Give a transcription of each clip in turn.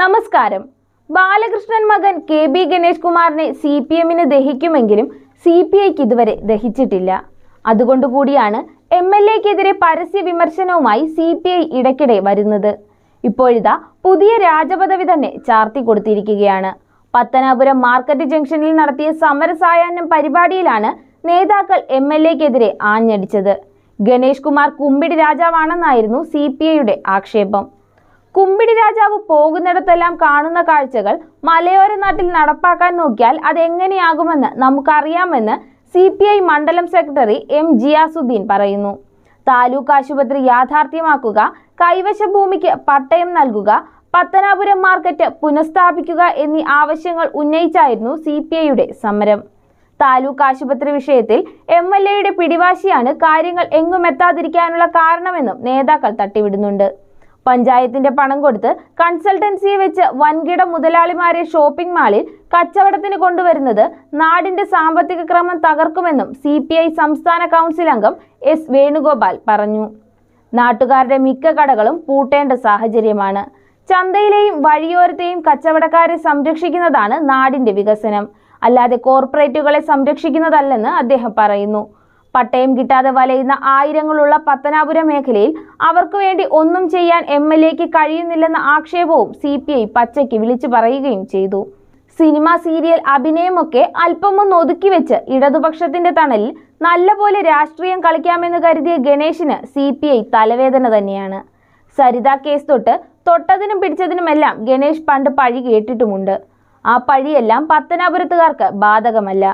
നമസ്കാരം ബാലകൃഷ്ണൻ മകൻ K B Ganesh കുമാറിനെ സി പി എമ്മിന് ദഹിക്കുമെങ്കിലും സി പി ഐക്ക് ഇതുവരെ ദഹിച്ചിട്ടില്ല അതുകൊണ്ടുകൂടിയാണ് എം എൽ എക്കെതിരെ പരസ്യ വിമർശനവുമായി സി പി ഐ ഇടയ്ക്കിടെ വരുന്നത് ഇപ്പോഴിതാ പുതിയ രാജപദവി തന്നെ ചാർത്തി കൊടുത്തിരിക്കുകയാണ് പത്തനാപുരം മാർക്കറ്റ് ജംഗ്ഷനിൽ നടത്തിയ സമരസായാഹ്നം പരിപാടിയിലാണ് നേതാക്കൾ എം എൽ എക്കെതിരെ ആഞ്ഞടിച്ചത് ഗണേഷ് കുമാർ കുമ്പിടി രാജാവാണെന്നായിരുന്നു സി പി ഐയുടെ ആക്ഷേപം കുമ്പിടി രാജാവ് പോകുന്നിടത്തെല്ലാം കാണുന്ന കാഴ്ചകൾ മലയോര നാട്ടിൽ നടപ്പാക്കാൻ നോക്കിയാൽ അതെങ്ങനെയാകുമെന്ന് നമുക്കറിയാമെന്ന് സി പി ഐ മണ്ഡലം സെക്രട്ടറി എം ജിയാസുദ്ദീൻ പറയുന്നു താലൂക്ക് ആശുപത്രി യാഥാർത്ഥ്യമാക്കുക കൈവശ ഭൂമിക്ക് പട്ടയം നൽകുക പത്തനാപുരം മാർക്കറ്റ് പുനഃസ്ഥാപിക്കുക എന്നീ ആവശ്യങ്ങൾ ഉന്നയിച്ചായിരുന്നു സി സമരം താലൂക്ക് ആശുപത്രി വിഷയത്തിൽ എം എൽ എയുടെ പിടിവാശിയാണ് കാര്യങ്ങൾ എങ്ങും എത്താതിരിക്കാനുള്ള കാരണമെന്നും നേതാക്കൾ തട്ടിവിടുന്നുണ്ട് പഞ്ചായത്തിന്റെ പണം കൊടുത്ത് കൺസൾട്ടൻസിയെ വെച്ച് വൻകിട മുതലാളിമാരെ ഷോപ്പിംഗ് മാളിൽ കച്ചവടത്തിന് കൊണ്ടുവരുന്നത് നാടിന്റെ സാമ്പത്തിക ക്രമം തകർക്കുമെന്നും സി സംസ്ഥാന കൗൺസിൽ അംഗം എസ് വേണുഗോപാൽ പറഞ്ഞു നാട്ടുകാരുടെ മിക്ക കടകളും പൂട്ടേണ്ട സാഹചര്യമാണ് ചന്തയിലെയും വഴിയോരത്തെയും കച്ചവടക്കാരെ സംരക്ഷിക്കുന്നതാണ് നാടിന്റെ വികസനം അല്ലാതെ കോർപ്പറേറ്റുകളെ സംരക്ഷിക്കുന്നതല്ലെന്ന് അദ്ദേഹം പറയുന്നു പട്ടയം കിട്ടാതെ വലയുന്ന ആയിരങ്ങളുള്ള പത്തനാപുര മേഖലയിൽ അവർക്ക് വേണ്ടി ഒന്നും ചെയ്യാൻ എം എൽ എക്ക് കഴിയുന്നില്ലെന്ന ആക്ഷേപവും സി പി ഐ പച്ചയ്ക്ക് വിളിച്ചു പറയുകയും ചെയ്തു സിനിമ സീരിയൽ അഭിനയമൊക്കെ അല്പമൊന്ന് ഒതുക്കി വെച്ച് ഇടതുപക്ഷത്തിന്റെ തണലിൽ നല്ലപോലെ രാഷ്ട്രീയം കളിക്കാമെന്ന് കരുതിയ ഗണേശിന് സി പി ഐ തലവേദന തന്നെയാണ് സരിത കേസ് തൊട്ട് തൊട്ടതിനും പിടിച്ചതിനുമെല്ലാം ഗണേഷ് പണ്ട് പഴി കേട്ടിട്ടുമുണ്ട് ആ പഴിയെല്ലാം പത്തനാപുരത്തുകാർക്ക് ബാധകമല്ല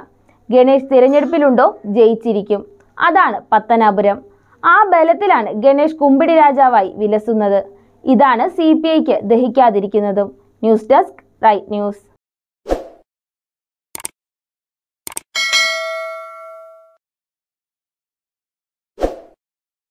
ഗണേഷ് തിരഞ്ഞെടുപ്പിലുണ്ടോ ജയിച്ചിരിക്കും അതാണ് പത്തനാപുരം ആ ബലത്തിലാണ് ഗണേഷ് കുമ്പിടി രാജാവായി വിലസുന്നത് ഇതാണ് സി പി ഐക്ക് ദഹിക്കാതിരിക്കുന്നതും ന്യൂസ് ഡെസ്ക് റൈറ്റ് ന്യൂസ്